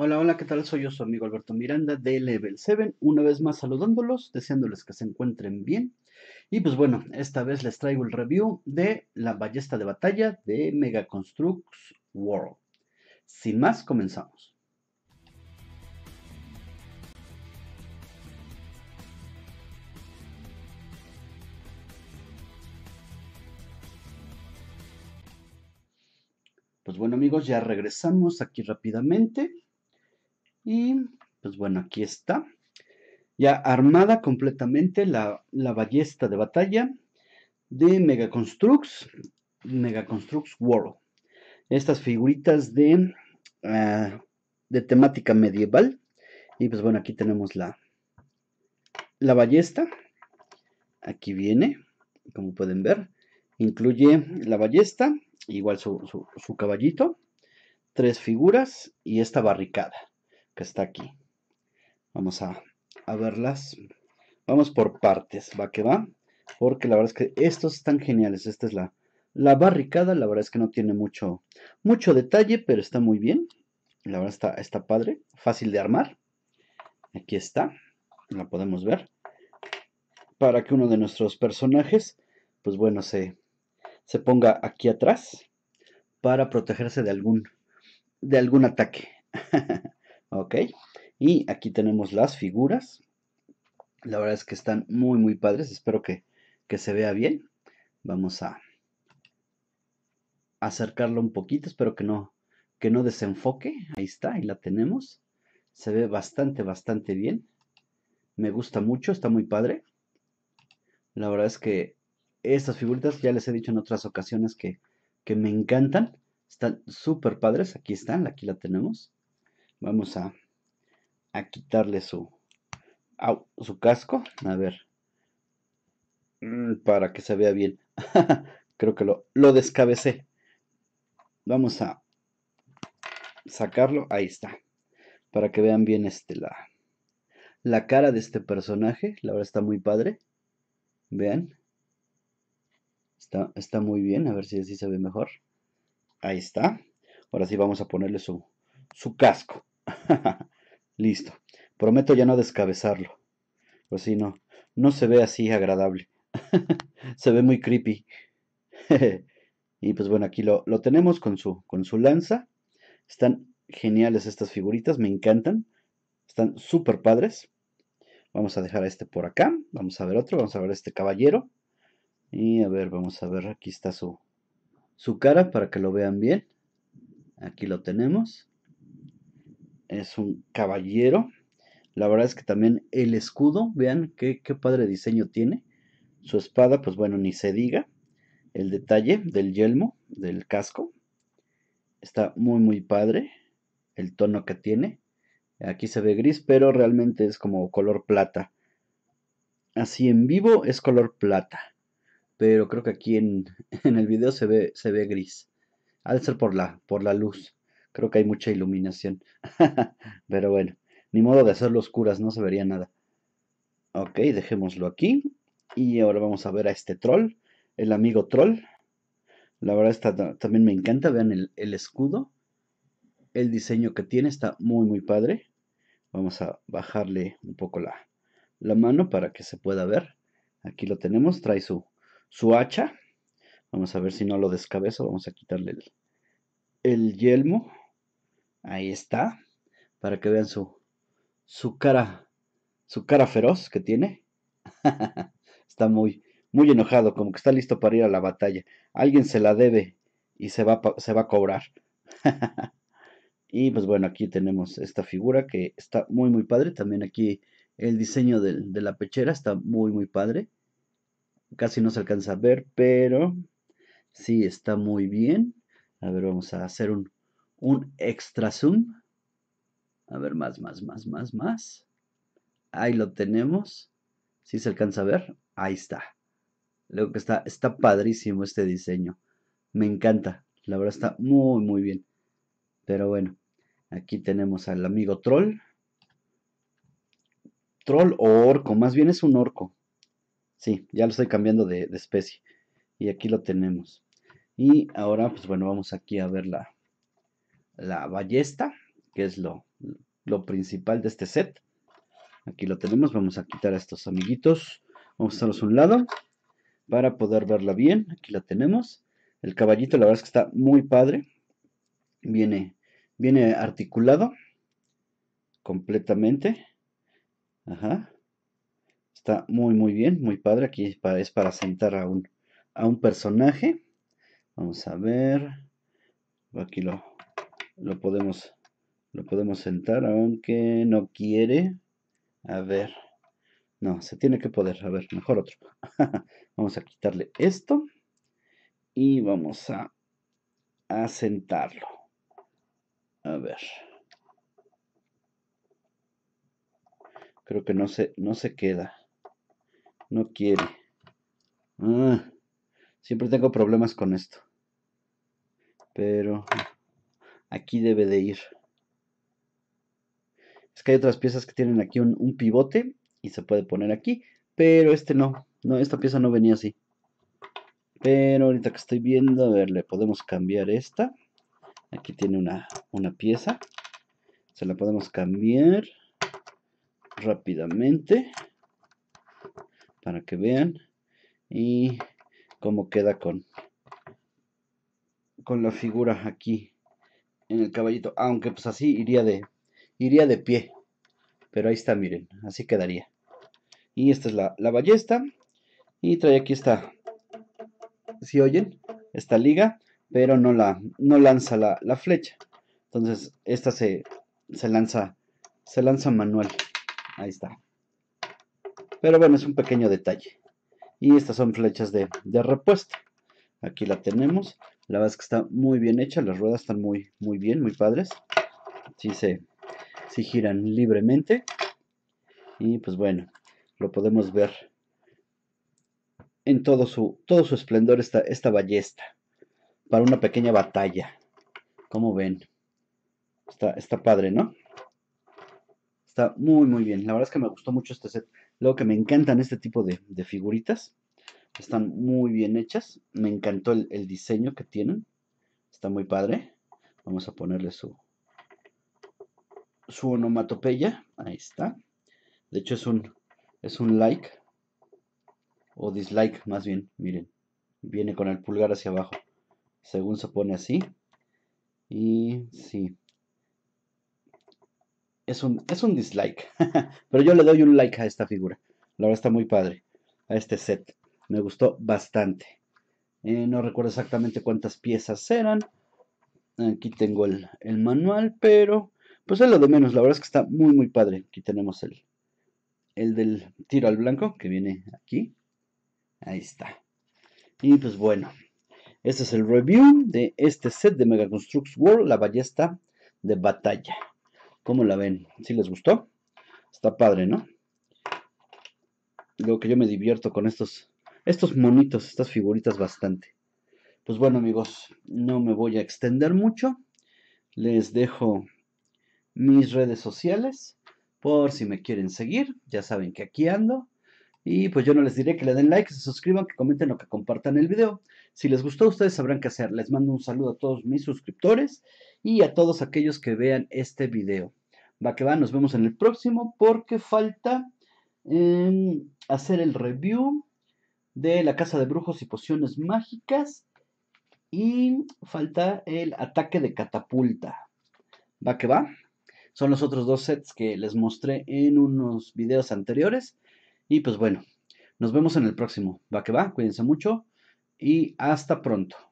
Hola, hola, ¿qué tal? Soy yo, su amigo Alberto Miranda de Level 7, una vez más saludándolos, deseándoles que se encuentren bien. Y pues bueno, esta vez les traigo el review de la ballesta de batalla de Mega Constructs World. Sin más, comenzamos. Pues bueno amigos, ya regresamos aquí rápidamente y pues bueno, aquí está. Ya armada completamente la, ballesta de batalla de Mega Mega Megaconstrux World. Estas figuritas de, eh, de temática medieval. Y pues bueno, aquí tenemos la, la ballesta. Aquí viene, como pueden ver. Incluye la ballesta, igual su caballito, tres figuras y esta barricada que está aquí. Vamos a, a verlas. Vamos por partes, va que va. Porque la verdad es que estos están geniales. Esta es la, la barricada. La verdad es que no tiene mucho, mucho detalle, pero está muy bien. La verdad está, está padre. Fácil de armar. Aquí está. La podemos ver. Para que uno de nuestros personajes, pues bueno, se, se ponga aquí atrás para protegerse de algún, de algún ataque. ok y aquí tenemos las figuras la verdad es que están muy muy padres espero que, que se vea bien vamos a acercarlo un poquito espero que no que no desenfoque ahí está ahí la tenemos se ve bastante bastante bien me gusta mucho está muy padre la verdad es que estas figuritas ya les he dicho en otras ocasiones que, que me encantan están súper padres aquí están aquí la tenemos Vamos a, quitarle su, su casco. A ver. Mm, para que se vea bien. Creo que lo, descabecé. Vamos a sacarlo. Ahí está. Para que vean bien este, la, la cara de este personaje. La verdad está muy padre. Vean. Está, está, muy bien, a ver si así se ve mejor. Ahí está. Ahora sí vamos a ponerle su, su casco. Listo. Prometo ya no descabezarlo. Pues si no, no se ve así agradable. se ve muy creepy. y pues bueno, aquí lo, lo, tenemos con su, con su lanza. Están geniales estas figuritas, me encantan. Están súper padres. Vamos a dejar a este por acá. Vamos a ver otro. Vamos a ver este caballero. Y a ver, vamos a ver. Aquí está su, su cara para que lo vean bien. Aquí lo tenemos es un caballero. La verdad es que también el escudo, vean qué, qué padre diseño tiene. Su espada, pues bueno, ni se diga. El detalle del yelmo, del casco, está muy muy padre. El tono que tiene. Aquí se ve gris, pero realmente es como color plata. Así en vivo es color plata. Pero creo que aquí en, en el video se ve, se ve gris. Al ser por la, por la luz creo que hay mucha iluminación. Pero bueno, ni modo de hacerlo oscuras, no se vería nada. Ok, dejémoslo aquí. Y ahora vamos a ver a este troll, el amigo troll. La verdad está también me encanta, vean el, escudo. El diseño que tiene está muy muy padre. Vamos a bajarle un poco la, la mano para que se pueda ver. Aquí lo tenemos, trae su, su hacha. Vamos a ver si no lo descabezo. Vamos a quitarle el, el yelmo. Ahí está. Para que vean su, su cara, su cara feroz que tiene. está muy, muy enojado, como que está listo para ir a la batalla. Alguien se la debe y se va, se va a cobrar. y pues bueno, aquí tenemos esta figura que está muy, muy padre. También aquí el diseño de la pechera está muy, muy padre. Casi no se alcanza a ver, pero sí está muy bien. A ver, vamos a hacer un, un extra zoom. A ver, más, más, más, más, más. Ahí lo tenemos. Si se alcanza a ver, ahí está. Luego que está, está padrísimo este diseño. Me encanta. La verdad está muy, muy bien. Pero bueno, aquí tenemos al amigo troll. Troll o orco, más bien es un orco. Sí, ya lo estoy cambiando de, de especie. Y aquí lo tenemos. Y ahora, pues bueno, vamos aquí a ver la, la ballesta, que es lo, principal de este set. Aquí lo tenemos, vamos a quitar a estos amiguitos, vamos a hacerlos un lado para poder verla bien. Aquí la tenemos. El caballito, la verdad es que está muy padre. Viene, viene articulado completamente. Ajá. Está muy, muy bien, muy padre. Aquí es para, sentar a un, a un personaje. Vamos a ver. Aquí lo, lo podemos, lo podemos sentar, aunque no quiere. A ver, no, se tiene que poder. A ver, mejor otro. vamos a quitarle esto y vamos a, a sentarlo. A ver. Creo que no se, no se queda. No quiere. Ah, siempre tengo problemas con esto. Pero aquí debe de ir. Es que hay otras piezas que tienen aquí un, pivote y se puede poner aquí, pero este no, no, esta pieza no venía así. Pero ahorita que estoy viendo, a ver, le podemos cambiar esta. Aquí tiene una, pieza. Se la podemos cambiar rápidamente para que vean y cómo queda con, con la figura aquí en el caballito. Aunque pues así iría de, iría de pie. Pero ahí está, miren, así quedaría. Y esta es la, ballesta. Y trae aquí esta, si oyen, esta liga, pero no, la, no lanza la, flecha. Entonces, esta se, se, lanza, se lanza manual. Ahí está. Pero bueno, es un pequeño detalle. Y estas son flechas de, de repuesto. Aquí la tenemos. La verdad es que está muy bien hecha, las ruedas están muy, muy bien, muy padres. Sí se, sí giran libremente. Y pues bueno, lo podemos ver en todo su, todo su esplendor esta, esta ballesta. Para una pequeña batalla. Como ven. Está, padre, ¿no? Está muy, muy bien. La verdad es que me gustó mucho este set. Luego que me encantan este tipo de, de figuritas. Están muy bien hechas. Me encantó el, diseño que tienen. Está muy padre. Vamos a ponerle su, su onomatopeya. Ahí está. De hecho es un, es un like. O dislike más bien. Miren. Viene con el pulgar hacia abajo. Según se pone así. Y sí. Es un, es un dislike. Pero yo le doy un like a esta figura. La verdad está muy padre. A este set. Me gustó bastante. Eh, no recuerdo exactamente cuántas piezas eran. Aquí tengo el, manual, pero pues es lo de menos. La verdad es que está muy, muy padre. Aquí tenemos el, el del tiro al blanco que viene aquí. Ahí está. Y pues bueno, este es el review de este set de Mega Constructs World, la ballesta de batalla. ¿Cómo la ven? ¿Sí les gustó? Está padre, ¿no? Lo que yo me divierto con estos estos monitos, estas figuritas bastante. Pues bueno amigos, no me voy a extender mucho. Les dejo mis redes sociales por si me quieren seguir. Ya saben que aquí ando. Y pues yo no les diré que le den like, se suscriban, que comenten o que compartan el video. Si les gustó, ustedes sabrán qué hacer. Les mando un saludo a todos mis suscriptores y a todos aquellos que vean este video. Va que va, nos vemos en el próximo porque falta em, hacer el review de la Casa de Brujos y Pociones Mágicas. Y falta el ataque de catapulta. Va que va. Son los otros dos sets que les mostré en unos videos anteriores. Y pues bueno, nos vemos en el próximo. Va que va. Cuídense mucho y hasta pronto.